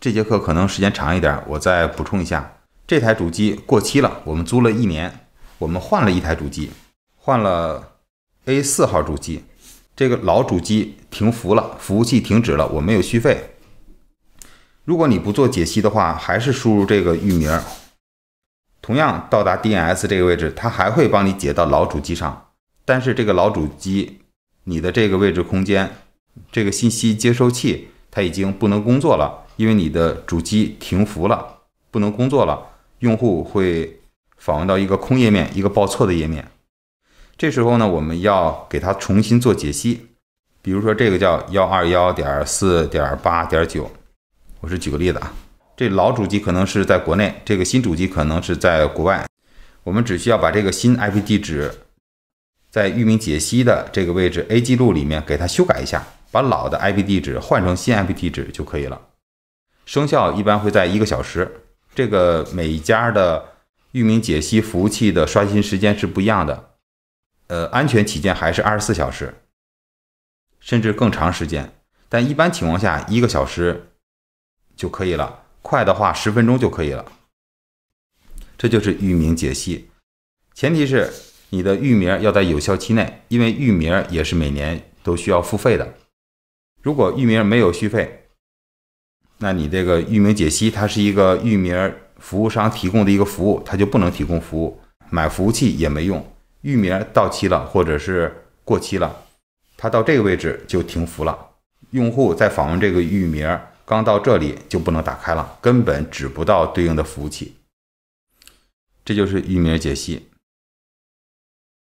这节课可能时间长一点，我再补充一下。这台主机过期了，我们租了一年，我们换了一台主机，换了 A 四号主机。这个老主机停服了，服务器停止了，我没有续费。如果你不做解析的话，还是输入这个域名，同样到达 DNS 这个位置，它还会帮你解到老主机上。但是这个老主机，你的这个位置空间，这个信息接收器，它已经不能工作了。因为你的主机停服了，不能工作了，用户会访问到一个空页面，一个报错的页面。这时候呢，我们要给它重新做解析。比如说这个叫幺二幺点四点八点九，我是举个例子啊。这老主机可能是在国内，这个新主机可能是在国外。我们只需要把这个新 IP 地址在域名解析的这个位置 A 记录里面给它修改一下，把老的 IP 地址换成新 IP 地址就可以了。生效一般会在一个小时，这个每家的域名解析服务器的刷新时间是不一样的。呃，安全起见还是二十四小时，甚至更长时间。但一般情况下一个小时就可以了，快的话十分钟就可以了。这就是域名解析，前提是你的域名要在有效期内，因为域名也是每年都需要付费的。如果域名没有续费，那你这个域名解析，它是一个域名服务商提供的一个服务，它就不能提供服务。买服务器也没用，域名到期了或者是过期了，它到这个位置就停服了。用户在访问这个域名，刚到这里就不能打开了，根本指不到对应的服务器。这就是域名解析。